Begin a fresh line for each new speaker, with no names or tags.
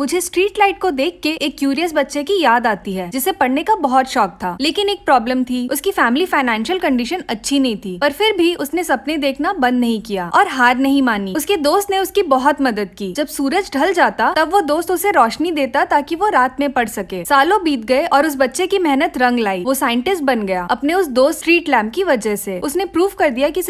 मुझे street light को देख के एक क्यूरियस बच्चे की याद आती है जिसे पढ़ने का बहुत शौक था लेकिन एक प्रॉब्लम थी उसकी फैमिली फाइनेंशियल कंडीशन अच्छी नहीं थी पर फिर भी उसने सपने देखना बंद नहीं किया और हार नहीं मानी उसके दोस्त ने उसकी बहुत मदद की जब सूरज ढल जाता तब वो दोस्त उसे रोशनी देता ताकि वो रात में पढ़ सके सालों बीत गए और उस बच्चे की मेहनत रंग लाई वो साइंटिस्ट बन गया अपने उस दोस्त स्ट्रीट लैम्प की वजह से उसने प्रूव कर दिया की